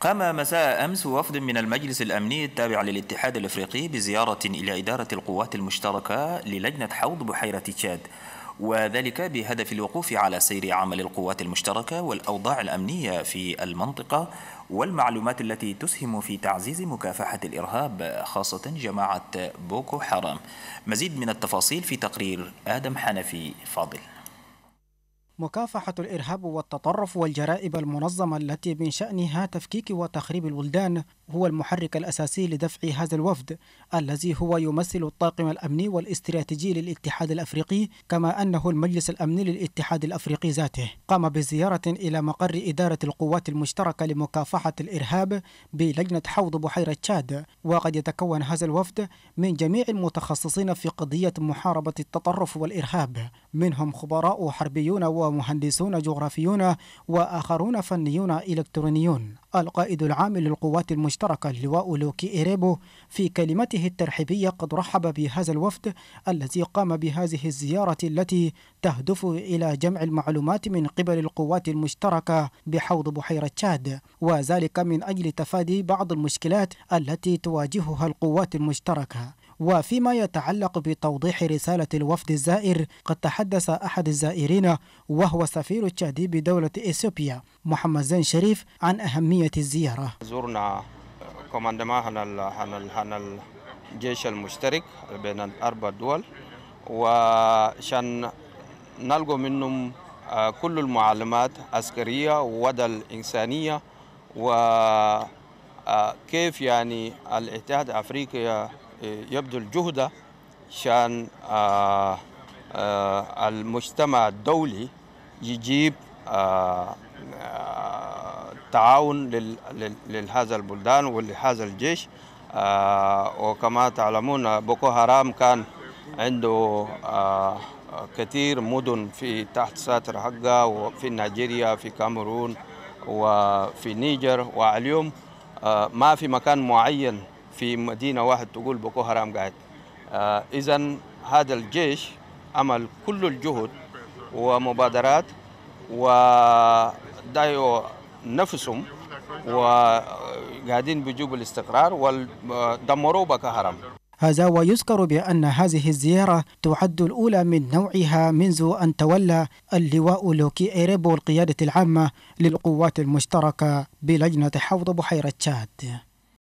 قام مساء أمس وفد من المجلس الأمني التابع للاتحاد الأفريقي بزيارة إلى إدارة القوات المشتركة للجنة حوض بحيرة تشاد وذلك بهدف الوقوف على سير عمل القوات المشتركة والأوضاع الأمنية في المنطقة والمعلومات التي تسهم في تعزيز مكافحة الإرهاب خاصة جماعة بوكو حرام مزيد من التفاصيل في تقرير آدم حنفي فاضل مكافحة الإرهاب والتطرف والجرائم المنظمة التي من شأنها تفكيك وتخريب البلدان هو المحرك الأساسي لدفع هذا الوفد الذي هو يمثل الطاقم الأمني والاستراتيجي للاتحاد الأفريقي كما أنه المجلس الأمني للاتحاد الأفريقي ذاته قام بزيارة إلى مقر إدارة القوات المشتركة لمكافحة الإرهاب بلجنة حوض بحيرة تشاد وقد يتكون هذا الوفد من جميع المتخصصين في قضية محاربة التطرف والإرهاب منهم خبراء حربيون و ومهندسون جغرافيون وآخرون فنيون إلكترونيون القائد العام للقوات المشتركة اللواء لوكي إيريبو في كلمته الترحيبية قد رحب بهذا الوفد الذي قام بهذه الزيارة التي تهدف إلى جمع المعلومات من قبل القوات المشتركة بحوض بحيرة تشاد وذلك من أجل تفادي بعض المشكلات التي تواجهها القوات المشتركة وفيما يتعلق بتوضيح رسالة الوفد الزائر قد تحدث أحد الزائرين وهو سفير التشادي بدولة إثيوبيا محمد زين شريف عن أهمية الزيارة زرنا كوماندما هنا الجيش المشترك بين الأربع دول وشان نلقوا منهم آه، كل المعلومات عسكرية ودى الإنسانية وكيف آه، يعني الاتحاد الأفريقي يبذل جهده شان آه، آه، المجتمع الدولي يجيب آه، تعاون لهذا البلدان ولهذا الجيش وكما تعلمون بوكو هرام كان عنده كثير مدن في تحت ساتر حقه وفي نيجيريا في كاميرون وفي نيجر واليوم ما في مكان معين في مدينة واحد تقول بوكو هرام قاعد آه، إذا هذا الجيش عمل كل الجهد ومبادرات ودايو نفسهم وقاعدين بجوب الاستقرار ودمروا بوكو هرم هذا ويذكر بأن هذه الزيارة تعد الأولى من نوعها منذ أن تولى اللواء لوكي إيريبو القيادة العامة للقوات المشتركة بلجنة حوض بحيرة تشاد